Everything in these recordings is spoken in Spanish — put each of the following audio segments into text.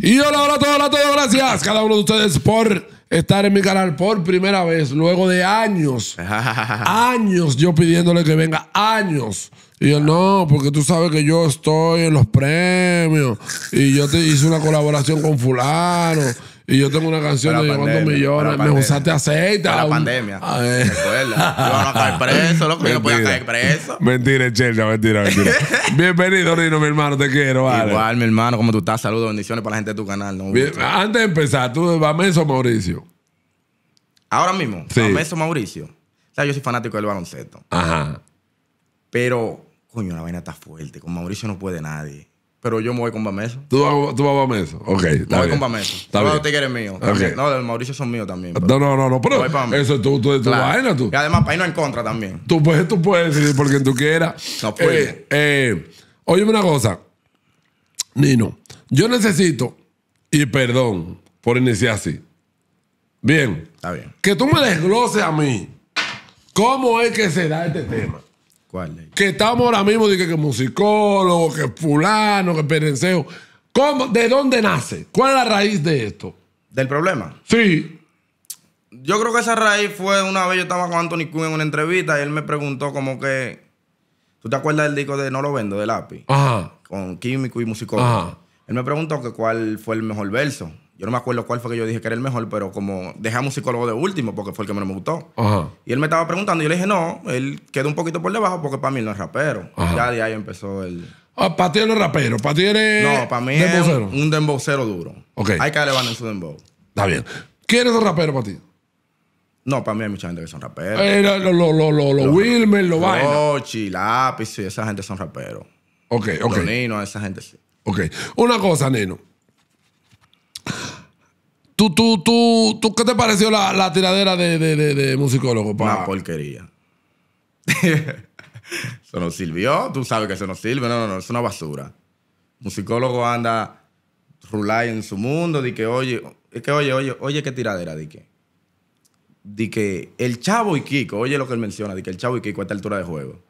Y hola, hola a todos, hola gracias cada uno de ustedes por estar en mi canal por primera vez, luego de años, años yo pidiéndole que venga, años. Y yo, no, porque tú sabes que yo estoy en los premios y yo te hice una colaboración con fulano y yo tengo una canción de llevando millones. Me usaste aceite. la pandemia. Recuerda. Yo no caer preso, loco. Yo no podía caer preso. Mentira, Chelda, mentira, mentira. Bienvenido, Rino, mi hermano. Te quiero, vale. Igual, mi hermano, como tú estás? Saludos, bendiciones para la gente de tu canal. antes de empezar, ¿tú vas Meso Mauricio? Ahora mismo, sí. a Meso Mauricio. O sea, yo soy fanático del baloncesto. Ajá. Pero, coño, la vaina está fuerte. Con Mauricio no puede nadie. Pero yo me voy con Bameso. ¿Tú vas, tú vas a Bameso? Ok. Me voy con Bameso. Tú Todos los tigres No, los Mauricio son míos también. No, no, no, no. Pero eso es tu, tu, tu vaina, tú. Y además, para irnos en contra también. Tú puedes, tú puedes decir por quien tú quieras. No puedes. Eh, eh una cosa. Nino, yo necesito, y perdón por iniciar así. Bien. Está bien. Que tú me desgloses a mí cómo es que se da este tema. ¿Cuál Que estamos ahora mismo, dije que musicólogo, que fulano, que perenceo. ¿Cómo, ¿De dónde nace? ¿Cuál es la raíz de esto? ¿Del problema? Sí. Yo creo que esa raíz fue una vez yo estaba con Anthony Kuhn en una entrevista y él me preguntó como que... ¿Tú te acuerdas del disco de No lo vendo, de lápiz? Ajá. Con químico y musicólogo. Él me preguntó que cuál fue el mejor verso. Yo no me acuerdo cuál fue que yo dije que era el mejor, pero como dejé a un psicólogo de último porque fue el que menos me gustó. Ajá. Y él me estaba preguntando y yo le dije, no, él quedó un poquito por debajo porque para mí no es rapero. Ya de ahí empezó el... Ah, para ti no es rapero, para ti eres... No, para mí es un dembocero duro. Ok. Hay que darle en su dembow. Está bien. ¿Quién es raperos rapero para ti? No, para mí hay mucha gente que son raperos. Eh, los lo, lo, lo, Wilmer, los Vaina. Rochi, Lápiz, esa gente son raperos. Ok, ok. Los Nino, esa gente sí. Ok. Una cosa, Nino. ¿Tú, tú, tú, tú qué te pareció la, tiradera de, de, musicólogo? Pa? porquería. eso no sirvió. Tú sabes que eso no sirve. No, no, no. Es una basura. Musicólogo anda rulay en su mundo. Di que, oye, que, oye, oye, oye, qué tiradera, di que. Di que el chavo y Kiko, oye lo que él menciona, di que el chavo y Kiko a esta altura de juego.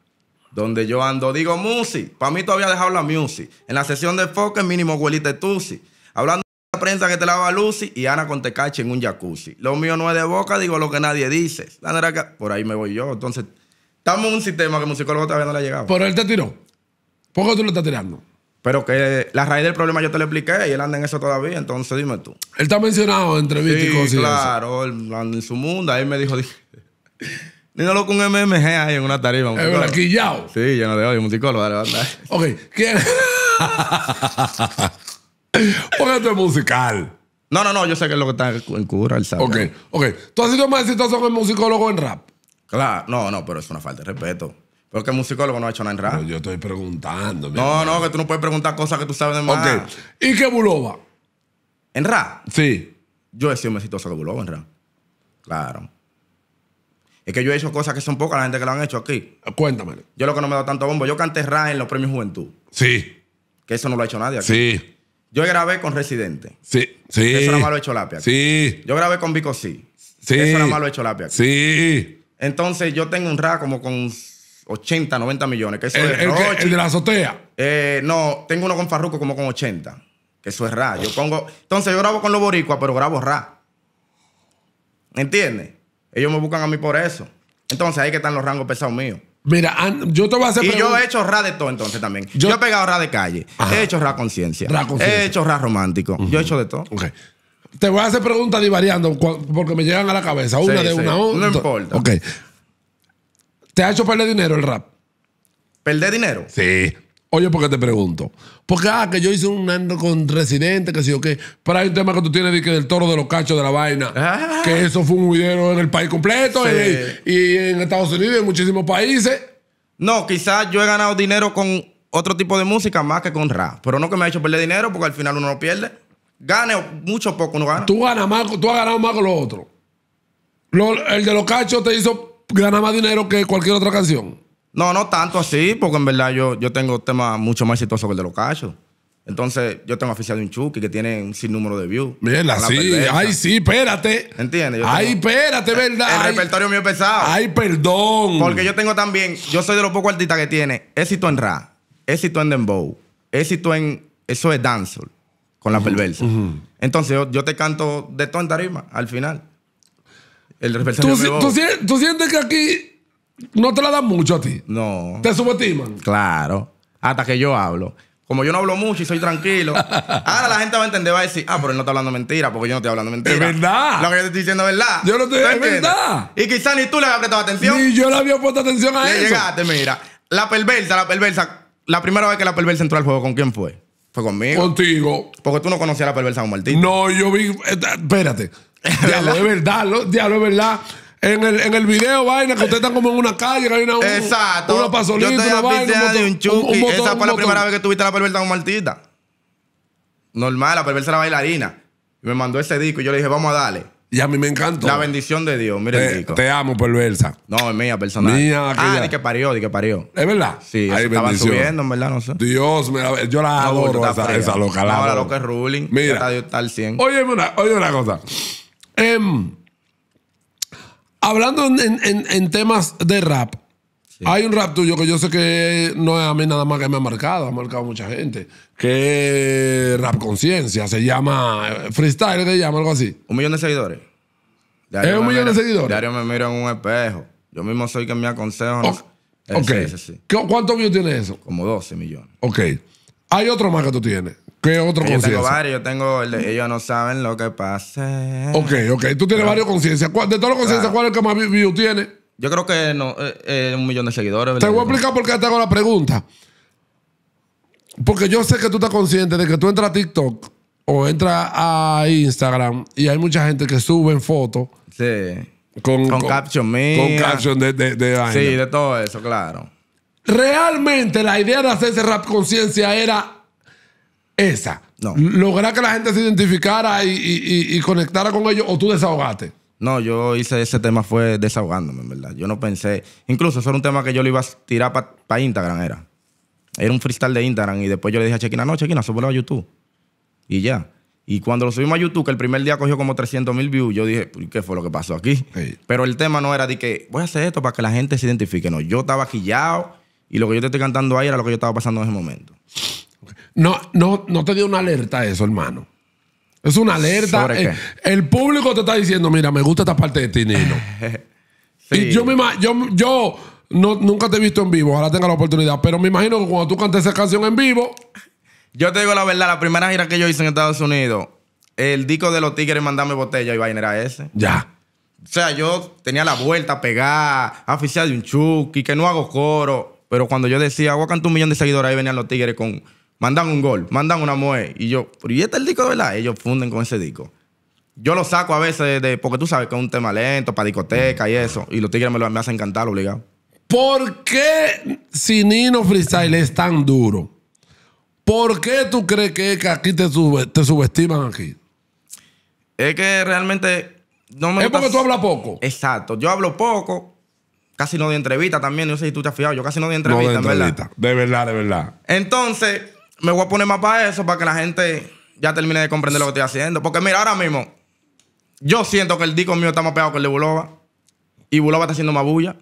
Donde yo ando, digo, Musi, Para mí todavía dejado la music. En la sesión de foco, mínimo, abuelita Tusi. Hablando prensa que te lava Lucy y Ana con tecache en un jacuzzi. Lo mío no es de boca, digo lo que nadie dice. Por ahí me voy yo. Entonces, estamos en un sistema que el musicólogo todavía no le ha llegado. Pero él te tiró. ¿Por qué tú lo estás tirando? Pero que la raíz del problema yo te lo expliqué y él anda en eso todavía, entonces dime tú. Él está mencionado en entrevistas y cosas. Claro, en su mundo. Ahí me dijo, dije, Dígalo con MMG ahí en una tarifa. es verdad, Sí, lleno de odio, un psicólogo. ok, ¿quién? Porque musical. No, no, no, yo sé que es lo que está en cura, el sabe. Ok, ok. ¿Tú has sido más exitoso que el musicólogo en rap? Claro, no, no, pero es una falta de respeto. Porque el musicólogo no ha hecho nada en rap. yo estoy preguntando. No, no, que tú no puedes preguntar cosas que tú sabes de más. Ok. ¿Y qué Buloba? ¿En rap? Sí. Yo he sido más exitoso que Buloba en rap. Claro. Es que yo he hecho cosas que son pocas la gente que lo han hecho aquí. Cuéntame. Yo lo que no me da tanto bombo, yo canté rap en los premios Juventud. Sí. Que eso no lo ha hecho nadie aquí. Sí. Yo grabé con Residente. Sí, sí. Eso era malo hecho lápiz. Sí. Yo grabé con Vico Sí. Sí. Eso era malo hecho lápiz. Sí. Entonces yo tengo un rap como con 80, 90 millones. Que eso el, es el, de la azotea. Eh, no, tengo uno con Farruco como con 80. Que eso es ra. Yo pongo. Entonces yo grabo con los boricuas, pero grabo ra. ¿Entiendes? Ellos me buscan a mí por eso. Entonces ahí que están los rangos pesados míos. Mira, yo te voy a hacer. Y yo he hecho ra de todo entonces también. Yo, he pegado ra de calle. He hecho ra conciencia. He hecho ra romántico. Yo he hecho de todo. Ok. Te voy a hacer preguntas divariando porque me llegan a la cabeza. Una de una No importa. Ok. ¿Te ha hecho perder dinero el rap? ¿Perder dinero? Sí. Oye, ¿por qué te pregunto. Porque, ah, que yo hice un ando con residente, que sí o qué. Pero hay un tema que tú tienes de que del toro de los cachos de la vaina. Ah. Que eso fue un video en el país completo y, en Estados Unidos y en muchísimos países. No, quizás yo he ganado dinero con otro tipo de música más que con rap. Pero no que me haya hecho perder dinero porque al final uno lo pierde. Gane mucho poco, uno gana. Tú, ganas más, tú has ganado más con los otros. el de los cachos te hizo ganar más dinero que cualquier otra canción. No, no tanto así, porque en verdad yo, yo tengo temas mucho más exitosos que el de los cachos. Entonces, yo tengo de un Chucky que tiene un sinnúmero de views. Mierda, sí. Ay, sí, espérate. ¿Entiendes? Ay, espérate, ¿verdad? El, repertorio mío es pesado. Ay, perdón. Porque yo tengo también, yo soy de los pocos artistas que tiene éxito en rap, éxito en dembow, éxito en, eso es dancehall, con la perversa. Entonces, yo, te canto de todo en tarima, al final. El repertorio mío. ¿Tú sientes que aquí no te la dan mucho a ti. No. ¿Te subestiman? Claro. Hasta que yo hablo. Como yo no hablo mucho y soy tranquilo, ahora la gente va a entender, va a decir, ah, pero él no está hablando mentira, porque yo no estoy hablando mentira. Es verdad. Lo que yo te estoy diciendo es verdad. Yo no estoy, es verdad. Y quizás ni tú le habías prestado atención. Ni yo le había puesto atención a él eso. Llegaste, mira. La perversa, la perversa. La primera vez que la perversa entró al juego, ¿con quién fue? Fue conmigo. Contigo. Porque tú no conocías a la perversa como Martín. No, yo vi. Eh, espérate. diablo, es verdad, diablo, es verdad en el, en el video, vaina, que ustedes están como en una calle, que hay una, Exacto. una pasolita, una vaina. un Esa fue la primera vez que tuviste la perversa con Martita. Normal, la perversa era bailarina. Y me mandó ese disco y yo le dije, vamos a darle. Y a mí me encantó. La bendición de Dios, mire el disco. Te amo, perversa. No, es mía, personal. Mía, que Ah, di que parió, di que parió. ¿Es verdad? Sí, Ay, estaba subiendo, en verdad, no sé. Dios, mira, yo la adoro, esa, loca. La loca es ruling. Mira. Está, al 100. Oye, una, oye una cosa. Em, Hablando en, temas de rap, hay un rap tuyo que yo sé que no es a mí nada más que me ha marcado, ha marcado mucha gente, que rap conciencia, se llama eh, freestyle, se llama algo así. Un millón de seguidores. es un millón de seguidores. Diario me miro en un espejo. Yo mismo soy quien me aconsejo. ok. Eh, ¿Cuántos millones tiene eso? Como 12 millones. Ok. Hay otro más que tú tienes, ¿Qué otro conciencia? Yo tengo varios, yo tengo el ellos no saben lo que pasa. Ok, ok. Tú tienes varios conciencias. de todos las conciencias, ¿cuál es el que más views tiene? Yo creo que no, eh, eh, un millón de seguidores. Te voy a explicar por qué te hago la pregunta. Porque yo sé que tú estás consciente de que tú entras a TikTok o entras a Instagram y hay mucha gente que sube fotos. Sí. Con, con, caption Con caption de, de, Sí, de todo eso, claro. Realmente la idea de hacer ese rap conciencia era esa. No. ¿Lograr que la gente se identificara y, conectara con ellos o tú desahogaste? No, yo hice ese tema fue desahogándome, en verdad. Yo no pensé. Incluso eso era un tema que yo lo iba a tirar para Instagram, era. Era un freestyle de Instagram y después yo le dije a Chequina, no, Chequina, súbelo a YouTube. Y ya. Y cuando lo subimos a YouTube, que el primer día cogió como 300 mil views, yo dije, ¿qué fue lo que pasó aquí? Pero el tema no era de que voy a hacer esto para que la gente se identifique. No, yo estaba quillado y lo que yo te estoy cantando ahí era lo que yo estaba pasando en ese momento. No, no, no te dio una alerta eso, hermano. Es una alerta. Eh, el, público te está diciendo, mira, me gusta esta parte de ti, Nino. Y yo, me, yo, yo nunca te he visto en vivo, ojalá tenga la oportunidad, pero me imagino que cuando tú cantes esa canción en vivo... Yo te digo la verdad, la primera gira que yo hice en Estados Unidos, el disco de los tigres mandame botella y vaina era ese. Ya. O sea, yo tenía la vuelta pegada, Oficial de un chuki, que no hago coro. Pero cuando yo decía, voy un millón de seguidores, ahí venían los tigres con mandan un gol, mandan una moe. Y yo, ¿y este es el disco de verdad? Ellos funden con ese disco. Yo lo saco a veces de, porque tú sabes que es un tema lento, para discoteca y eso. Y los tigres me, lo, me hacen cantar obligado. ¿Por qué si Nino Freestyle es tan duro? ¿Por qué tú crees que, aquí te, te subestiman aquí? Es que realmente no Es porque tú hablas poco. Exacto. Yo hablo poco. Casi no doy entrevista también. Yo sé si tú te has fijado. Yo casi no doy de entrevista. verdad. De verdad, de verdad. Entonces, me voy a poner más para eso, para que la gente ya termine de comprender lo que estoy haciendo. Porque mira, ahora mismo, yo siento que el disco mío está más pegado que el de Buloba. Y Buloba está haciendo más bulla.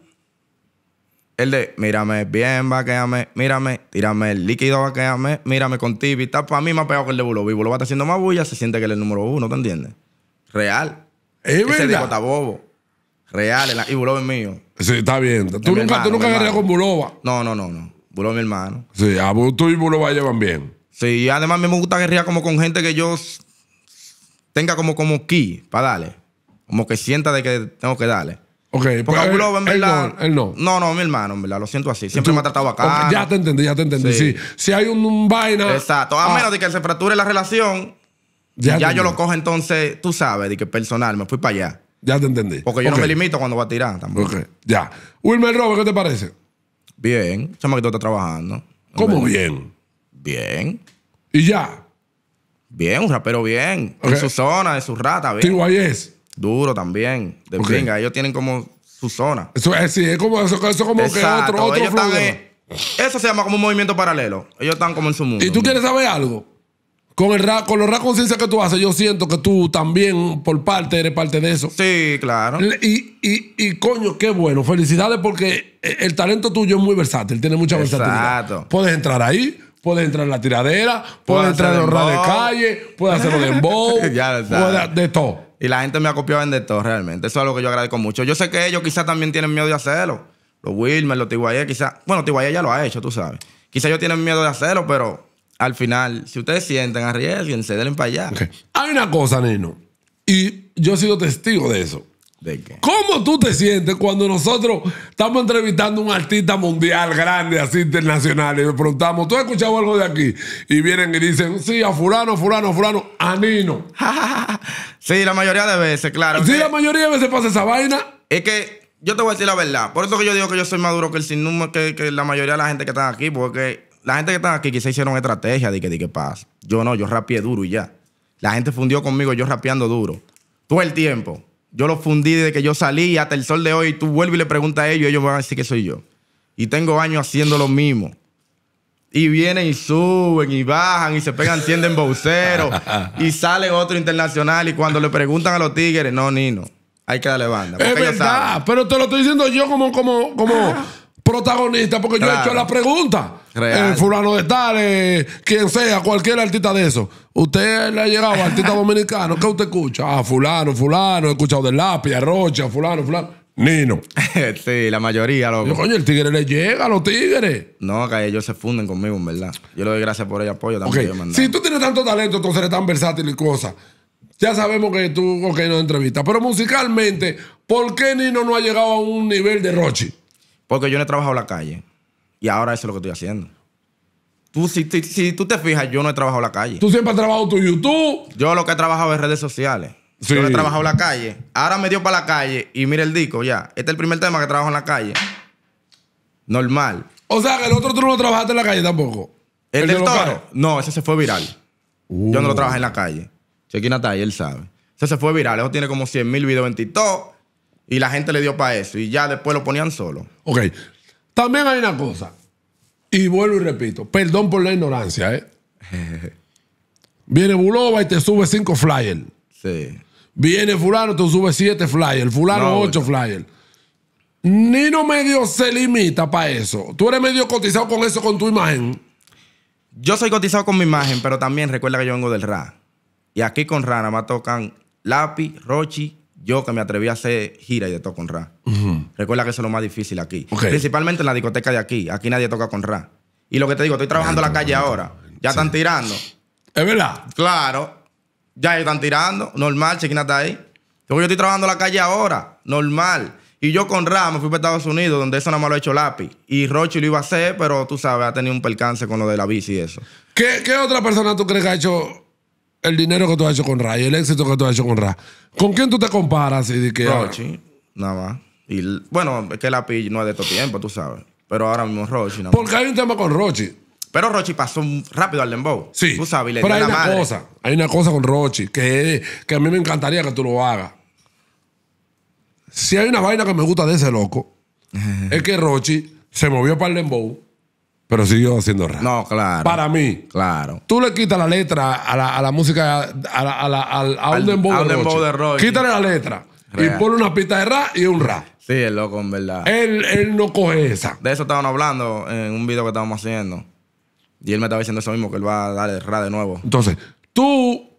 El de, mírame bien, vaqueame, mírame, tírame el líquido, vaqueame, mírame con y Está para mí más pegado que el de Buloba. Y Buloba está haciendo más bulla, se siente que él es el número uno, ¿te entiendes? Real. Es Ese El está bobo. Real. y Buloba es mío. Sí, está bien. Tú nunca, nunca con Buloba. No, no, no, no. Bulo mi hermano. Sí, a tú y Bulo va llevan bien. Sí, además a mí me gusta guerrear como con gente que yo tenga como, como key para darle. Como que sienta de que tengo que darle. Ok, porque Él no, no. no, mi hermano, en verdad, lo siento así. Siempre me ha tratado acá. ya te entendí, ya te entendí. Sí. Si hay un, vaina. Exacto. A ah. menos de que se fracture la relación, ya, ya yo lo cojo entonces, tú sabes, de que personal, me fui para allá. Ya te entendí. Porque yo no me limito cuando va a tirar Ok, ya. Wilmer Robert, ¿qué te parece? Bien. Chamaquito está trabajando. ¿Cómo bien? Bien. ¿Y ya? Bien, un rapero bien. En su zona, en su rata, bien. es? Duro también. De bringa. Ellos tienen como su zona. Eso es, sí, es como, eso, eso como que otro, otro Eso se llama como un movimiento paralelo. Ellos están como en su mundo. ¿Y tú quieres saber algo? Con, el ra con los conciencia que tú haces, yo siento que tú también, por parte, eres parte de eso. Sí, claro. Y, coño, qué bueno. Felicidades porque eh, el talento tuyo es muy versátil, tiene mucha Exacto. versatilidad. Puedes entrar ahí, puedes entrar en la tiradera, puedes entrar en los de calle, puedes hacerlo de bow, de todo. Y la gente me ha copiado en de todo, realmente. Eso es algo que yo agradezco mucho. Yo sé que ellos quizás también tienen miedo de hacerlo. Los Wilmer, los Tiguayé, e, quizás. Bueno, Tiguayé e ya lo ha hecho, tú sabes. Quizás ellos tienen miedo de hacerlo, pero al final, si ustedes sienten, arriesguense, denle para allá. Hay una cosa, Nino, y yo he sido testigo de eso. ¿De qué? ¿Cómo tú te sientes cuando nosotros estamos entrevistando a un artista mundial grande, así internacional, y le preguntamos, ¿tú has escuchado algo de aquí? Y vienen y dicen, sí, a fulano, fulano, fulano, a Nino. sí, la mayoría de veces, claro. Sí, la mayoría de veces pasa esa vaina. Es que yo te voy a decir la verdad. Por eso que yo digo que yo soy más duro que, el que, que la mayoría de la gente que está aquí, porque la gente que está aquí quizá hicieron estrategia de que, de paz. Yo no, yo rapeé duro y ya. La gente fundió conmigo, yo rapeando duro. Todo el tiempo. Yo lo fundí desde que yo salí hasta el sol de hoy. Tú vuelves y le preguntas a ellos, ellos van a decir que soy yo. Y tengo años haciendo lo mismo. Y vienen y suben y bajan y se pegan, tienden bolseros y sale otro internacional. Y cuando le preguntan a los tigres, no, Nino, hay que darle banda. Es verdad, pero te lo estoy diciendo yo como, como, como. Ah protagonista, porque yo he hecho la pregunta. el eh, fulano de tal, eh, quien sea, cualquier artista de eso. Usted le ha llegado artista dominicano, ¿qué usted escucha? a ah, fulano, fulano, he escuchado de lápiz, Rocha, fulano, fulano. Nino. sí, la mayoría, los coño, el tigre le llega a los tigres. No, que ellos se funden conmigo, en verdad. Yo le doy gracias por el apoyo también. Si tú tienes tanto talento, entonces eres tan versátil y cosa Ya sabemos que tú, ok, no entrevistas. Pero musicalmente, ¿por qué Nino no ha llegado a un nivel de Rochi? Porque yo no he trabajado en la calle. Y ahora eso es lo que estoy haciendo. Tú, si, tú te fijas, yo no he trabajado en la calle. Tú siempre has trabajado tu YouTube. Yo lo que he trabajado es redes sociales. Yo no he trabajado en la calle. Ahora me dio para la calle y mira el disco ya. Este es el primer tema que trabajo en la calle. Normal. O sea, que el otro tú no lo trabajaste en la calle tampoco. ¿El, toro? No, ese se fue viral. Yo no lo uh. trabajé en la calle. Chequina está él sabe. Ese se fue viral. Eso tiene como 100 mil videos en TikTok. Y la gente le dio para eso. Y ya después lo ponían solo. Ok. También hay una cosa. Y vuelvo y repito. Perdón por la ignorancia, ¿eh? Viene Bulova y te sube cinco flyers. Sí. Viene fulano, y te sube siete flyers. Fulano, ocho flyers. Nino medio se limita para eso. Tú eres medio cotizado con eso, con tu imagen. Yo soy cotizado con mi imagen, pero también recuerda que yo vengo del RA. Y aquí con RA nada más tocan Lapi, Rochi yo que me atreví a hacer gira y de todo con rap. Recuerda que eso es lo más difícil aquí. Principalmente en la discoteca de aquí. Aquí nadie toca con rap. Y lo que te digo, estoy trabajando en la calle ahora. Ya están tirando. ¿Es verdad? Claro. Ya están tirando. Normal, Chiquina está ahí. Yo estoy trabajando en la calle ahora. Normal. Y yo con Ra me fui para Estados Unidos, donde eso nada más lo ha hecho lápiz. Y Rochi lo iba a hacer, pero tú sabes, ha tenido un percance con lo de la bici y eso. ¿Qué, qué otra persona tú crees que ha hecho el dinero que tú has hecho con Ray, el éxito que tú has hecho con Ra. ¿Con quién tú te comparas? Y que, Rochi, nada más. Y, bueno, es que la pilla no es de tu tiempo, tú sabes. Pero ahora mismo Rochi. Porque hay un tema con Rochi. Pero Rochi pasó rápido al dembow. Sí. Tú sabes, pero hay una cosa. Hay una cosa con Rochi que, a mí me encantaría que tú lo hagas. Si hay una vaina que me gusta de ese loco, es que Rochi se movió para el dembow pero siguió haciendo rap. No, claro. Para mí. Claro. Tú le quitas la letra a la, música, a, a, un dembow de rock. Quítale la letra. Y pone una pista de rap y un rap. Sí, el loco, en verdad. Él, no coge esa. De eso estábamos hablando en un video que estábamos haciendo. Y él me estaba diciendo eso mismo, que él va a dar el rap de nuevo. Entonces, tú.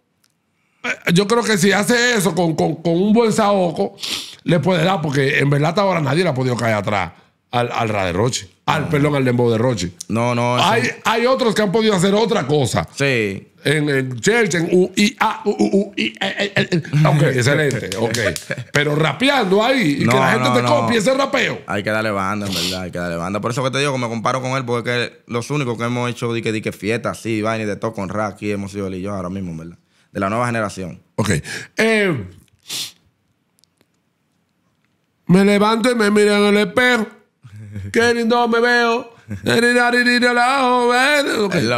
Eh, yo creo que si hace eso con, un buen saoco, le puede dar, porque en verdad hasta ahora nadie le ha podido caer atrás al, al roche Al, perdón, al Dembow de Roche. No, no. Hay, hay otros que han podido hacer otra cosa. Sí. En el Church, en U, A, Ok, excelente. Ok. Pero rapeando ahí y que la gente te copie ese rapeo. Hay que darle banda, en verdad. Hay que darle banda. Por eso que te digo que me comparo con él, porque es que los únicos que hemos hecho di que, fiesta, así, vaina y de todo con rap, aquí hemos sido él y yo ahora mismo, en verdad. De la nueva generación. Ok. Eh, me levanto y me miro en el espejo. Qué lindo me veo. okay.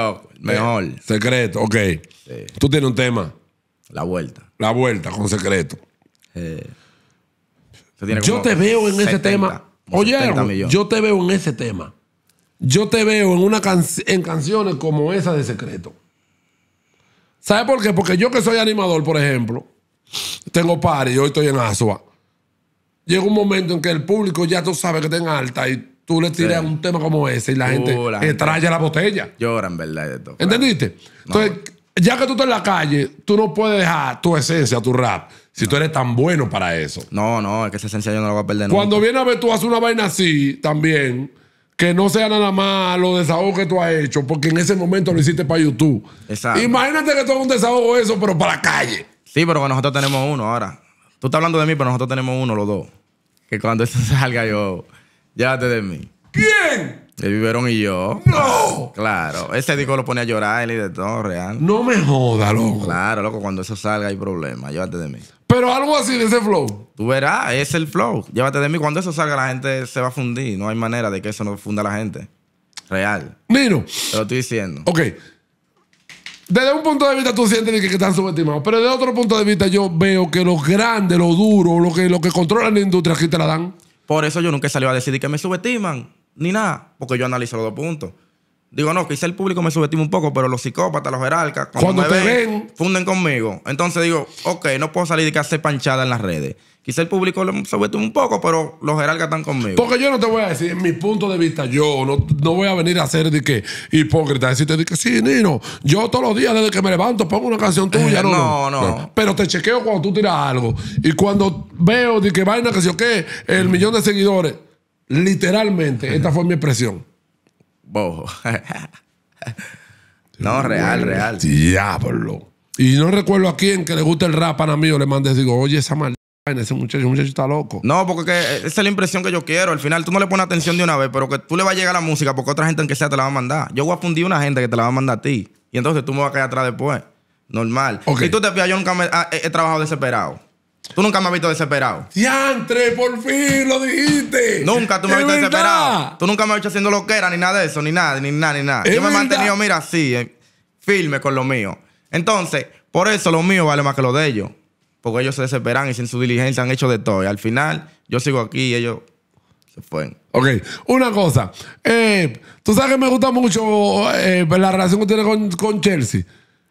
mejor. secreto, ok. Tú tienes un tema. La vuelta. La vuelta con secreto. Eh, yo te veo en ese tema. Oye, yo te veo en ese tema. Yo te veo en, una en canciones como esa de secreto. ¿Sabes por qué? Porque yo que soy animador, por ejemplo, tengo par y hoy estoy en Asua. Llega un momento en que el público ya tú sabes que está en alta y tú le tiras un tema como ese y la gente uh, la la botella. Lloran, ¿verdad? ¿Entendiste? Entonces, ya que tú estás en la calle, tú no puedes dejar tu esencia, tu rap. Si tú eres tan bueno para eso. No, no, es que esa esencia yo no la voy a perder. Cuando viene a ver, tú haces una vaina así también que no sea nada más los desahogos que tú has hecho, porque en ese momento lo hiciste para YouTube. Exacto. Imagínate que todo un desahogo eso, pero para la calle. Sí, pero nosotros tenemos uno ahora. Tú estás hablando de mí, pero nosotros tenemos uno, los dos. Que cuando eso salga yo Llévate de mí. ¿Quién? El biberón y yo. ¡No! Claro. Ese disco lo ponía a llorar y de todo, real. No me joda, loco. Claro, loco, cuando eso salga hay problema. Llévate de mí. Pero algo así de ese flow. Tú verás, es el flow. Llévate de mí. Cuando eso salga, la gente se va a fundir. No hay manera de que eso no funda a la gente. Real. Nino. Te lo estoy diciendo. Ok. Desde un punto de vista tú sientes que, están subestimados, pero desde otro punto de vista yo veo que los grandes, lo duro, lo que, los que controlan la industria aquí te la dan. Por eso yo nunca salí a decir que me subestiman, ni nada, porque yo analizo los dos puntos. Digo, no, quizá el público me subestima un poco, pero los psicópatas, los jerarcas, cuando, me ven, funden conmigo. Entonces digo, ok, no puedo salir de que hacer panchada en las redes. Quizá el público se vuelve un poco, pero los jerarcas están conmigo. Porque yo no te voy a decir, en mi punto de vista, yo no, voy a venir a ser de que hipócrita, decirte de que sí, Nino, yo todos los días desde que me levanto pongo una canción eh, tuya. no, no, no, Pero te chequeo cuando tú tiras algo. Y cuando veo de que vaina, que qué, el mm. millón de seguidores, literalmente, mm. esta fue mi expresión. Bojo. no, real, real. Diablo. Y no recuerdo a quién que le guste el rap, para mí, o le mandé, digo, oye, esa maldita. Ese muchacho, muchacho está loco. No, porque eh, esa es la impresión que yo quiero. Al final tú no le pones atención de una vez, pero que tú le va a llegar la música porque otra gente, que sea, te la va a mandar. Yo voy a fundir una gente que te la va a mandar a ti. Y entonces tú me vas a caer atrás después. Normal. Si tú te fijas, yo nunca ah, he, trabajado desesperado. Tú nunca me has visto desesperado. entre ¡Por fin lo dijiste! Nunca tú me has visto desesperado. Tú nunca me has visto haciendo lo que era, ni nada de eso, ni nada, ni nada, ni nada. Yo me he mantenido, mira, así, eh, firme con lo mío. Entonces, por eso lo mío vale más que lo de ellos porque ellos se desesperan y sin su diligencia han hecho de todo. Y al final, yo sigo aquí y ellos se fueron. Ok, una cosa. Eh, tú sabes que me gusta mucho eh, pues, la relación que tiene con, Chelsea.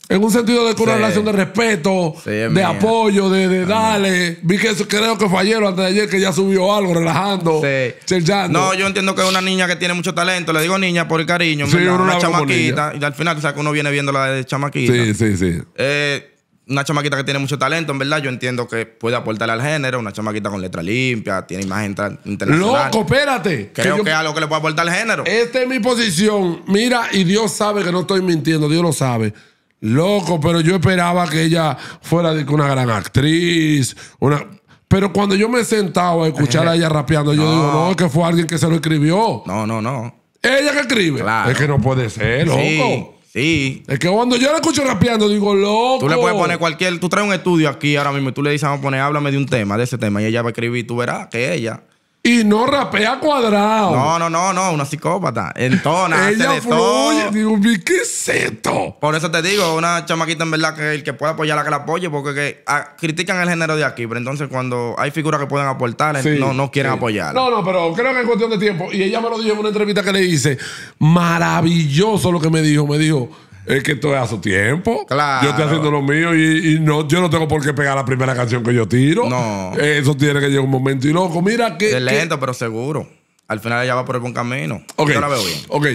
En un sentido de que una relación de respeto, de apoyo, de, de dale. Vi que creo que fallaron antes de ayer, que ya subió algo, relajando, sí. No, yo entiendo que es una niña que tiene mucho talento. Le digo niña por el cariño. Sí, una, chamaquita. Y al final, o que uno viene viendo la de chamaquita. Sí, sí, sí. Eh, una chamaquita que tiene mucho talento, en verdad, yo entiendo que puede aportarle al género, una chamaquita con letra limpia, tiene imagen internacional. Loco, espérate. Creo que, es algo que le puede aportar al género. Esta es mi posición. Mira, y Dios sabe que no estoy mintiendo, Dios lo sabe. Loco, pero yo esperaba que ella fuera una gran actriz, una... Pero cuando yo me sentaba a escuchar a ella rapeando, yo digo, no, que fue alguien que se lo escribió. No, no, no. Ella que escribe. Es que no puede ser, loco. Sí. Es que cuando yo la escucho rapeando, digo, loco. Tú le puedes poner cualquier. Tú traes un estudio aquí ahora mismo y tú le dices, vamos a poner, háblame de un tema, de ese tema. Y ella va a escribir, tú verás que ella y no rapea cuadrado. No, no, no, no, una psicópata. Entona, hace de todo. Digo, ¿qué es esto? Por eso te digo, una chamaquita en verdad que el que pueda apoyarla que la apoye, porque ah, critican el género de aquí, pero entonces cuando hay figuras que pueden aportar, no, quieren apoyar. No, no, pero creo que es cuestión de tiempo. Y ella me lo dijo en una entrevista que le hice. Maravilloso lo que me dijo. Me dijo es que esto es a su tiempo. Claro. Yo estoy haciendo lo mío y, no, yo no tengo por qué pegar la primera canción que yo tiro. No. Eso tiene que llegar un momento. Y loco, mira que. Es lento, pero seguro. Al final ella va por el buen camino. Okay. Yo la veo bien. Ok.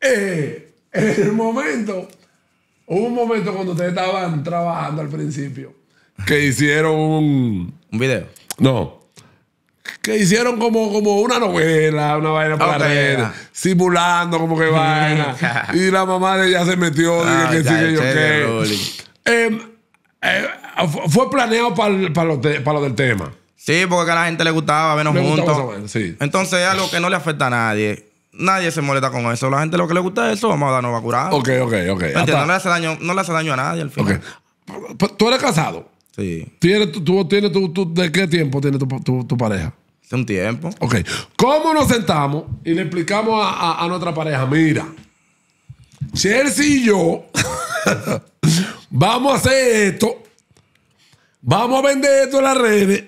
Eh, el momento, hubo un momento cuando ustedes estaban trabajando al principio que hicieron un. ¿Un video? No que hicieron como, como una novela, una vaina para okay, simulando como que vaina. y la mamá de ella se metió, y dije ah, que sí, yo qué. Em, eh, fue planeado para lo, del tema. Sí, porque a la gente le gustaba vernos juntos. Entonces es algo que no le afecta a nadie. Nadie se molesta con eso. La gente lo que le gusta es eso, vamos a darnos curar. Ok, ok, ok. No, le hace daño, no le hace daño a nadie al final. ¿Tú eres casado? Sí. tú, tienes, tú, ¿De qué tiempo tiene tu pareja? un tiempo. Ok. ¿Cómo nos sentamos y le explicamos a, nuestra pareja? Mira, Chelsea y yo vamos a hacer esto. Vamos a vender esto en las redes.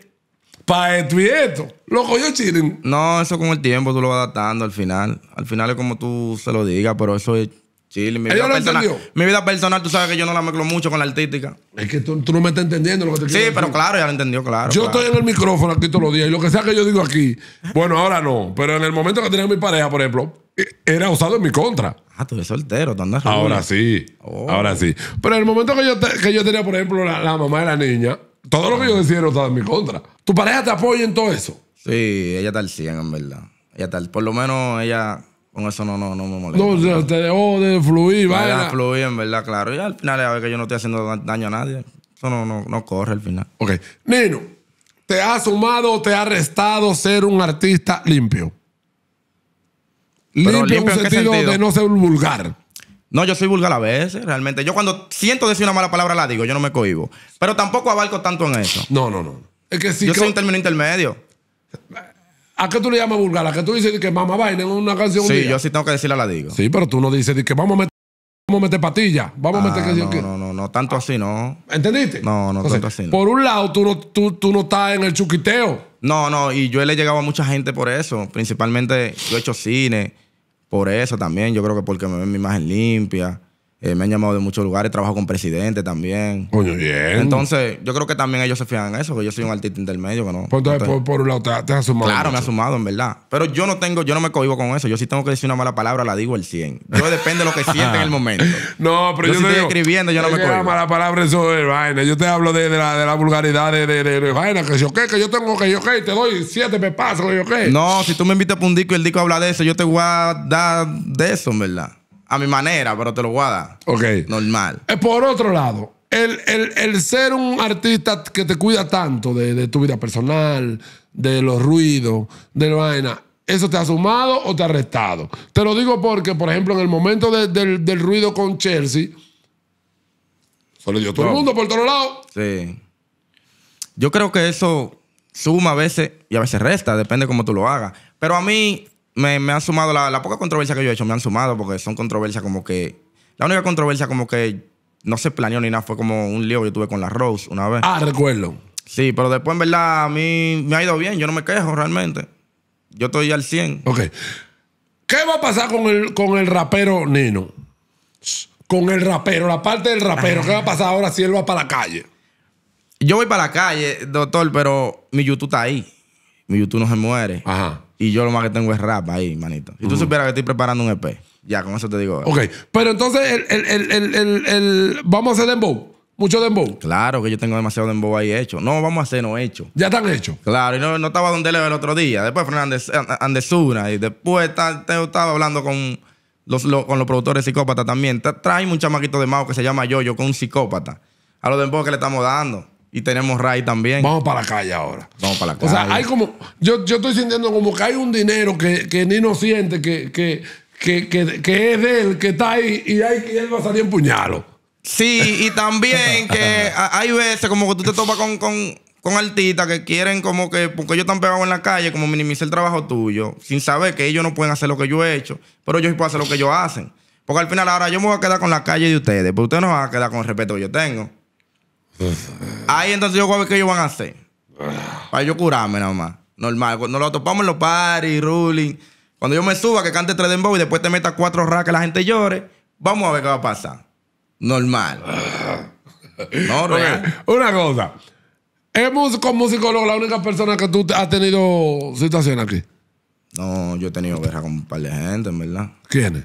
Para esto y esto. Loco, yo chilen. No, eso con el tiempo tú lo vas adaptando al final. Al final es como tú se lo digas, pero eso es Sí, mi vida, personal, entendió? mi vida personal, tú sabes que yo no la mezclo mucho con la artística. Es que tú, no me estás entendiendo lo que te quiero Sí, pero claro, ya lo entendió, claro. Yo estoy en el micrófono aquí todos los días y lo que sea que yo digo aquí, bueno, ahora no, pero en el momento que tenía mi pareja, por ejemplo, e, era usado en mi contra. Ah, tú eres soltero, tú andas Ahora sí, oh. ahora sí. Pero en el momento que yo, que yo tenía, por ejemplo, la, mamá de la niña, todo lo que yo decía era usado en mi contra. ¿Tu pareja te apoya en todo eso? Sí, ella está al 100, en verdad. Ella está, por lo menos ella con eso no, me molesta. No, te dejó de fluir, vaya. de fluir, en verdad, claro. Y al final, a ver que yo no estoy haciendo daño a nadie. Eso no, corre al final. Ok. Nino, ¿te ha sumado o te ha restado ser un artista limpio? Limpio, en un sentido, de no ser vulgar. No, yo soy vulgar a veces, realmente. Yo cuando siento decir una mala palabra la digo, yo no me cohibo. Pero tampoco abarco tanto en eso. No, no, no. Es que si... yo soy un término intermedio. ¿A qué tú le llamas vulgar? ¿A qué tú dices que mamá vaina en una canción? Sí, yo sí tengo que a la digo. Sí, pero tú no dices que vamos a meter. Vamos a meter patillas. Vamos a ah, meter que no, no, no, no, tanto así, no. ¿Entendiste? No, no, tanto así. No. Por un lado, tú no, tú, tú no estás en el chuquiteo. No, no, y yo le he llegado a mucha gente por eso. Principalmente yo he hecho cine por eso también. Yo creo que porque me ven mi imagen limpia. Eh, me han llamado de muchos lugares, trabajo con presidente también. Coño, bien. Entonces, yo creo que también ellos se fijan en eso, que yo soy un artista intermedio, que no. Pues entonces, por, por, un lado, te, has sumado. Claro, me ha sumado, en verdad. Pero yo no tengo, yo no me cohibo con eso. Yo si tengo que decir una mala palabra, la digo el 100. Yo depende de lo que sienta en el momento. No, pero yo, yo estoy escribiendo, yo no me cohibo. una mala palabra, eso vaina. Yo te hablo de, de, la, vulgaridad de, de vaina, que yo qué, que yo tengo que yo qué, te doy siete me paso, que yo qué. No, si tú me invitas para un disco y el disco habla de eso, yo te voy a dar de eso, en verdad a mi manera, pero te lo voy a Ok. Normal. Eh, por otro lado, el, ser un artista que te cuida tanto de, tu vida personal, de los ruidos, de la vaina, ¿eso te ha sumado o te ha restado? Te lo digo porque, por ejemplo, en el momento del, ruido con Chelsea, se yo dio todo el mundo por todos lados. Sí. Yo creo que eso suma a veces y a veces resta, depende cómo tú lo hagas. Pero a mí, me, me han sumado, la, poca controversia que yo he hecho, me han sumado porque son controversias como que. La única controversia como que no se planeó ni nada fue como un lío que tuve con la Rose una vez. Ah, recuerdo. Sí, pero después en verdad a mí me ha ido bien, yo no me quejo realmente. Yo estoy al 100. Ok. ¿Qué va a pasar con el, con el rapero Nino? Con el rapero, la parte del rapero. ¿Qué va a pasar ahora si él va para la calle? Yo voy para la calle, doctor, pero mi YouTube está ahí mi YouTube no se muere. Ajá. Y yo lo más que tengo es rap ahí, manito. Y tú supieras que estoy preparando un EP, ya con eso te digo. Ok, pero entonces el, vamos a hacer dembow. Mucho dembow. Claro que yo tengo demasiado dembow ahí hecho. No, vamos a hacer no hecho. Ya están hechos. Claro, y no, no estaba donde leo el otro día. Después Fernández Andesura. Y después estaba hablando con los, con los productores psicópatas también. Trae un chamaquito de Mao que se llama Yo Yo con un psicópata. A los dembow que le estamos dando. Y tenemos Ray también. Vamos para la calle ahora. Vamos para la calle. O sea, hay como. Yo, estoy sintiendo como que hay un dinero que, que Nino siente que, es de él, que está ahí y, hay, que él va a salir empuñado. Sí, y también que hay veces como que tú te topas con, con, con artistas que quieren como que, porque ellos están pegados en la calle, como minimice el trabajo tuyo, sin saber que ellos no pueden hacer lo que yo he hecho, pero ellos pueden hacer lo que ellos hacen. Porque al final ahora yo me voy a quedar con la calle de ustedes, pero ustedes no van a quedar con el respeto que yo tengo. Ahí entonces yo voy a ver qué ellos van a hacer. Para yo curarme nada más. Normal. Cuando lo topamos en los paris, ruling. Cuando yo me suba, que cante 3 dembow y después te metas cuatro racks que la gente llore, vamos a ver qué va a pasar. Normal. no, Una cosa. ¿Es músico, musicólogo la única persona que tú has tenido situación aquí? No, yo he tenido guerra con un par de gente, en verdad. ¿Quiénes?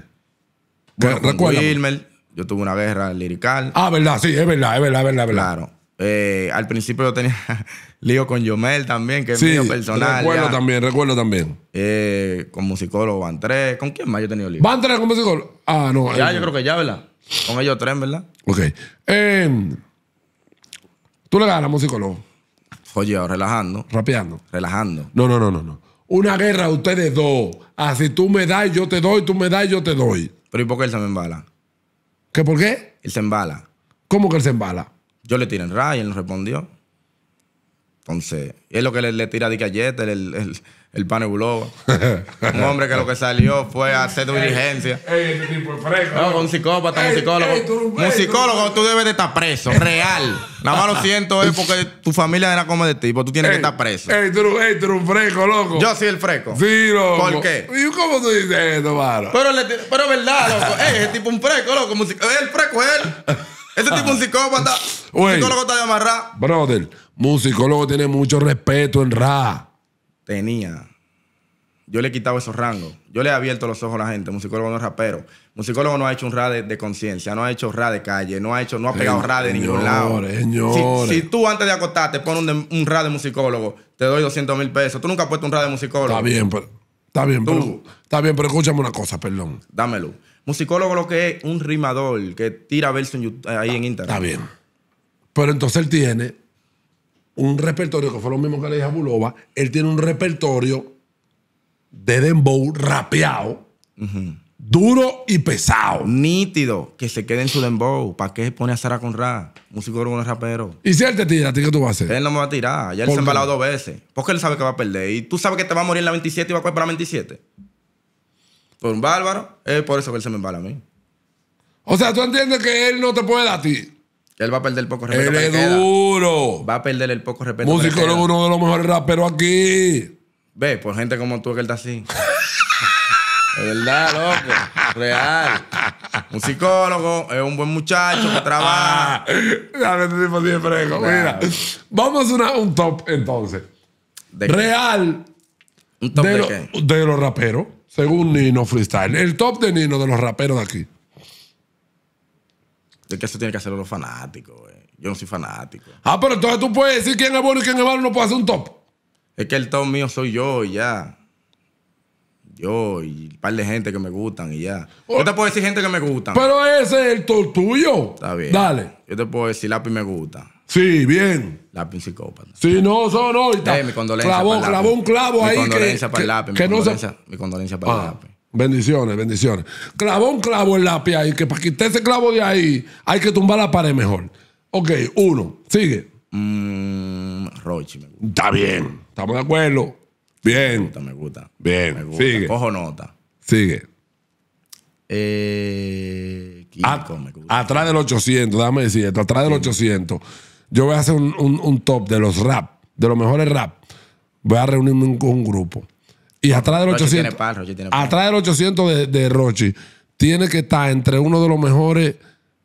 Yo tuve una guerra lirical. Ah, verdad, sí, es verdad, es verdad, es verdad, es verdad. Claro. Eh, al principio yo tenía lío con Yomel también, que es mío personal. Recuerdo también, recuerdo también. Eh, con musicólogo Van Tres. ¿Con quién más yo he tenido lío? Van Tres con musicólogo. Ah, no. Ya, yo creo que ya, ¿verdad? Con ellos tres, ¿verdad? Ok. Em, ¿Tú le ganas musicólogo? Oye, relajando. Rapeando. Relajando. No, no, no, no, no. Una guerra ustedes dos. Así tú me das y yo te doy, tú me das y yo te doy. Pero ¿y por qué él se me por qué? Él se embala. ¿Cómo que él se embala? Yo le tiré en ray y él no respondió. Entonces, es lo que le, tira de galleta, el, el, el pane Buloba. un hombre que lo que salió fue a hacer diligencia. Ey, este tipo es fresco. No, un psicópata, un psicólogo. tú, un psicólogo, tú, debes de estar preso, real. Nada más lo siento es eh, porque tu familia era como de tipo, pues tú tienes que estar preso. Ey, tú, eres un fresco, loco. Yo soy el fresco. Sí, loco. ¿Por qué? ¿Y cómo tú dices eso, mano? Pero, le, pero verdad, loco. ey, es tipo un fresco, loco. El fresco es él. Ese tipo es un psicópata. Un psicólogo está de amarrar. Brother, musicólogo tiene mucho respeto en Ra tenía. Yo le he quitado esos rangos. Yo le he abierto los ojos a la gente. Musicólogo no es rapero. Musicólogo no ha hecho un rap de, conciencia, no ha hecho rap de calle, no ha hecho, no pegado rap de ningún lado. Señores. Si, si, tú antes de acostarte pones un, un, de musicólogo, te doy 200 mil pesos. Tú nunca has puesto un rap de musicólogo. Está bien, pero. Está bien, pero. Está bien, pero escúchame una cosa, perdón. Dámelo. Musicólogo lo que es un rimador que tira verso ahí en internet. Está bien. Pero entonces él tiene un repertorio, que fue lo mismo que le dije a Bulova, él tiene un repertorio de dembow rapeado, duro y pesado. Nítido, que se quede en su dembow. ¿Para qué pone a Sara Conrad? Músico de un rapero. ¿Y si él te tira, qué tú vas a hacer? Él no me va a tirar, ya él se ha embalado dos veces. Porque él sabe que va a perder. Y tú sabes que te va a morir en la 27 y va a coger para la 27. Por un bárbaro, es por eso que él se me embala a mí. O sea, tú entiendes que él no te puede dar a ti. Él va a perder el poco respeto. Él que duro. Va a perder el poco respeto. Musicólogo es uno de los mejores raperos aquí. Ve, por gente como tú que él está así. De verdad, loco. Real. Un psicólogo, es un buen muchacho que trabaja. Ah, mira, vamos a un top entonces. Real. ¿Un top de, de, de los raperos, según Nino Freestyle. El top de Nino de los raperos de aquí. Es que eso tiene que hacer los fanáticos, eh. Yo no soy fanático. Ah, pero entonces tú puedes decir quién es bueno y quién es malo, no puedes hacer un top. Es que el top mío soy yo y ya. Yo y un par de gente que me gustan y ya. yo te puedo decir gente que me gustan. Pero ese es el top tuyo. Está bien. Dale. Yo te puedo decir lápiz me gusta. Sí, bien. Lápiz psicópata. Sí, no, eso no. Está. Eh, mi condolencia. Clavó, clavó un clavo mi ahí. Condolencia que, para el lápiz. Que mi, no condolencia, mi condolencia para el ah. lápiz. Bendiciones, bendiciones. Clavó un clavo en lápiz y que para quitar ese clavo de ahí hay que tumbar la pared mejor. Ok, uno, sigue. Mm, me gusta. Está bien, estamos de acuerdo. Bien. Me gusta, me gusta. Bien, me gusta. sigue. Cojo nota. Sigue. Eh, atrás del 800, déjame esto. atrás del 800. Yo voy a hacer un top de los rap, de los mejores rap. Voy a reunirme con un grupo y atrás del 800. Atrás del 800 de, de Rochi tiene que estar entre uno de los mejores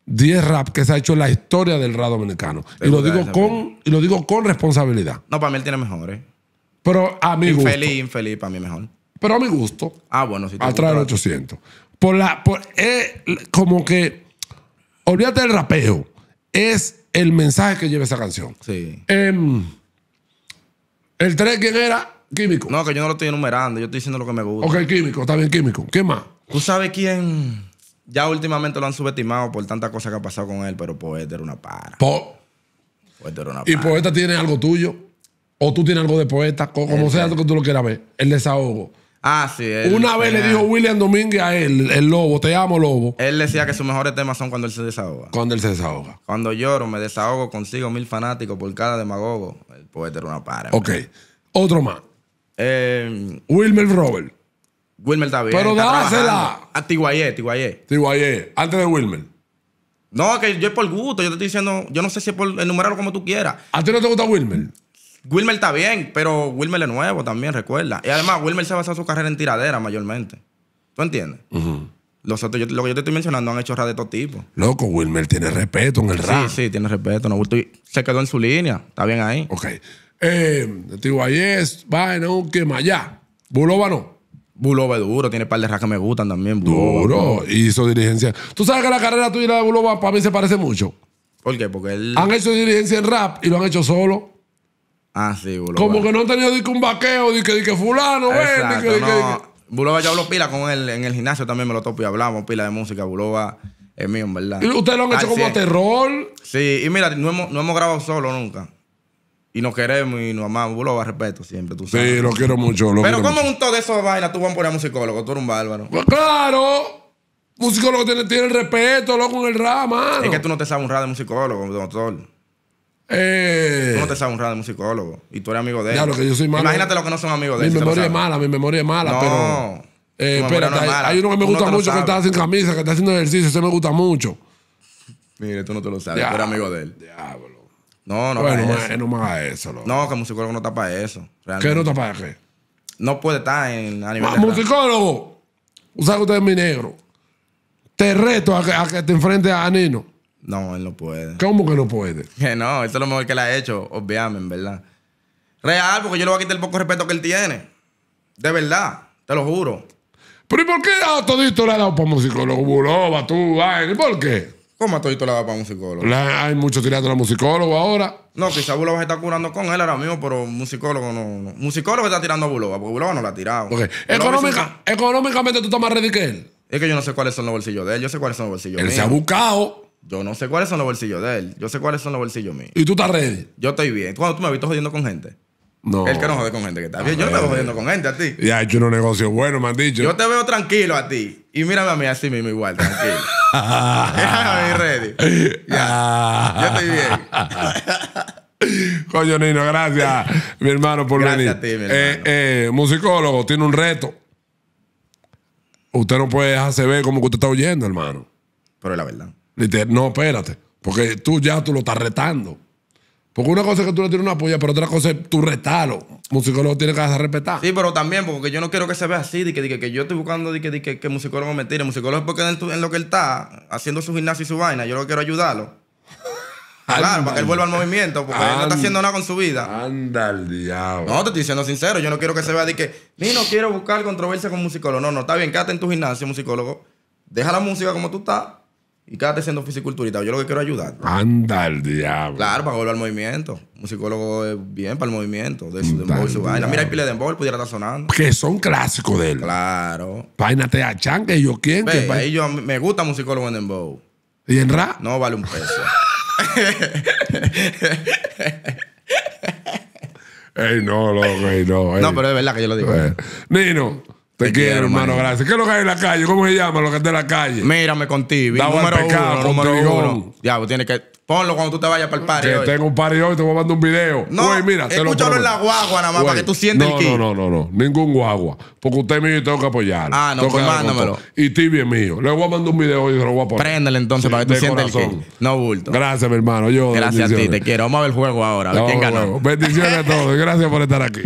10 rap que se ha hecho en la historia del rap dominicano. Y lo, digo con, y lo digo con responsabilidad. No, para mí él tiene mejores. Pero a mi infeliz, gusto. Infeliz, para mí mejor. Pero a mi gusto. Ah, bueno, Si atrás del 800. Por la, por, eh, como que, olvídate del rapeo. Es el mensaje que lleva esa canción. Sí. Em, el 3, ¿quién era? Químico. No, que yo no lo estoy enumerando, yo estoy diciendo lo que me gusta. Ok, químico, está bien, químico. ¿Qué más? ¿Tú sabes quién? Ya últimamente lo han subestimado por tantas cosas que ha pasado con él, pero Poeta era una para. poeta era una para. ¿Y Poeta tiene algo tuyo? ¿O tú tienes algo de Poeta? Como sea sea que tú lo quieras ver. El desahogo. Ah, sí. una vez le dijo William Domínguez a él, el lobo, te amo, lobo. Él decía que sus mejores temas son cuando él se desahoga. Cuando él se desahoga. Cuando lloro, me desahogo, consigo mil fanáticos por cada demagogo. El poeta era una para. Ok. Otro más. Eh, Wilmer Robert. Wilmer está bien. Pero dásela. A Tiguayé, Tiguayé. Tiguayé, antes de Wilmer. No, que yo es por gusto. Yo te estoy diciendo, yo no sé si es por enumerarlo como tú quieras. ¿A ti no te gusta Wilmer? Wilmer está bien, pero Wilmer es nuevo también, recuerda. Y además, Wilmer se basa su carrera en tiradera mayormente. ¿Tú entiendes? Los lo que yo te estoy mencionando han hecho rap de todo tipo. Loco, Wilmer tiene respeto en el rap. Sí, sí, tiene respeto. No, se quedó en su línea. Está bien ahí. Ok. Eh, va vaina, un quemayá. Buloba no. Buloba es duro, tiene par de ras que me gustan también. duro, hizo dirigencia. ¿Tú sabes que la carrera tuya y la de Buloba para mí se parece mucho? ¿Por qué? Porque él. Han hecho dirigencia en rap y lo han hecho solo. Ah, sí, Buloba. Como que no han tenido un vaqueo, di que, fulano, ven, Buloba yo hablo pila con él en el gimnasio también me lo topo y hablamos pila de música. Buloba es mío, en verdad. ¿Y ustedes lo han hecho como a terror? Sí, y mira, no hemos, no hemos grabado solo nunca y nos queremos y nos amamos. Vos lo vas respeto siempre, tú sabes. Sí, lo quiero mucho. Pero como un todo de esas vainas tú vas a poner a psicólogo. tú eres un bárbaro. Pues claro. psicólogo tiene, tiene el respeto, loco, en el rap, mano. Es que tú no te sabes honrar de un psicólogo, doctor. Eh. Tú no te sabes honrar de un psicólogo. Y tú eres amigo de él. Ya, lo que yo soy malo. Imagínate lo que no son amigos de él. Mi memoria es mala, mi memoria es mala, no. pero. Eh, hay, uno que me gusta mucho que está sin camisa, que está haciendo ejercicio, ese me gusta mucho. Mire, tú no te lo sabes, tú eres amigo de él. Diablo. No, no. Bueno, no más a eso. Loco. No, que el musicólogo no está para eso. ¿Qué no está para qué? No puede estar en, a nivel. Ah, de musicólogo, usted es mi negro. Te reto a que, te enfrentes a Nino. No, él no puede. ¿Cómo que no puede? Que no, eso es lo mejor que le ha hecho, obviamente, en verdad. Real, porque yo le voy a quitar el poco respeto que él tiene. De verdad, te lo juro. ¿Pero y por qué a ah, Todito le ha dado por musicólogo? Buroba, tú, ¿Y ¿por qué? ¿Cómo a tú le va para musicólogo? La, hay mucho tirando a musicólogo ahora. No, quizá Bulova se está curando con él ahora mismo, pero musicólogo no. Musicólogo está tirando a Bulova, porque Bulova no la ha tirado. Económica, Económicamente tú estás más ready que él. Es que yo no sé cuáles son los bolsillos de él, yo sé cuáles son los bolsillos Él se ha buscado. Yo no sé cuáles son los bolsillos de él, yo sé cuáles son los bolsillos míos. ¿Y tú estás ready? Yo estoy bien. ¿Cuándo tú me has visto jodiendo con gente. No. Él que no jode con gente que está ah, bien. Yo no me voy jodiendo con gente a ti. Y ha hecho unos negocios buenos, me han dicho. Yo te veo tranquilo a ti. Y mírame a mí así mismo igual, tranquilo. Ya. Yo estoy bien. Coño, Nino, gracias, mi hermano, por venir. Eh, eh, musicólogo, tiene un reto. Usted no puede dejarse ver como que usted está oyendo, hermano. Pero es la verdad. No, espérate. Porque tú ya tú lo estás retando. Porque una cosa es que tú le tires una polla, pero otra cosa es tu retalo. Musicólogo tiene que respetar. Sí, pero también, porque yo no quiero que se vea así, de que, que, yo estoy buscando de que, de que, que musicólogo me tire. Musicólogo es porque en, lo que él está, haciendo su gimnasio y su vaina, yo lo quiero ayudarlo. claro, para que él vuelva al movimiento, porque él no está haciendo nada con su vida. Anda el diablo. No, te estoy diciendo sincero, yo no quiero que se vea de que, ni no quiero buscar controversia con musicólogo. No, no, está bien, quédate en tu gimnasio, musicólogo. Deja la música como tú estás y quédate siendo fisiculturista. Yo lo que quiero es ayudar. Anda el diablo. Claro, para volver al movimiento. Un psicólogo es bien para el movimiento. De su dembow su Mira, el pile de dembow pudiera estar sonando. Que son clásicos de él. Claro. páinate a Chang que yo quién. Ve, me gusta un psicólogo en dembow. ¿Y en rap? No vale un peso. ey, no, loco, ey, no. No, pero es verdad que yo lo digo. Nino. Te, quiero, hermano, gracias. ¿Qué es lo que hay en la calle? ¿Cómo se llama lo que está en la calle? Mírame con ti. Número pecado, uno, tienes que... Ponlo cuando tú te vayas para el party. Que tengo un party hoy, te voy a mandar un video. No, mira, escúchalo en la guagua nada más para que tú sientas no, el kick. No, no, no, no, ningún guagua. Porque usted es mío y tengo que apoyarlo. Ah, no, pues mándamelo. Y Tibi es mío. Le voy a mandar un video y se lo voy a poner. Préndele entonces para que tú sientas el kit. No bulto. Gracias, mi hermano. Yo, Gracias a ti, te quiero. Vamos a ver el juego ahora. A ver quién ganó. Bendiciones a todos. Gracias por estar aquí.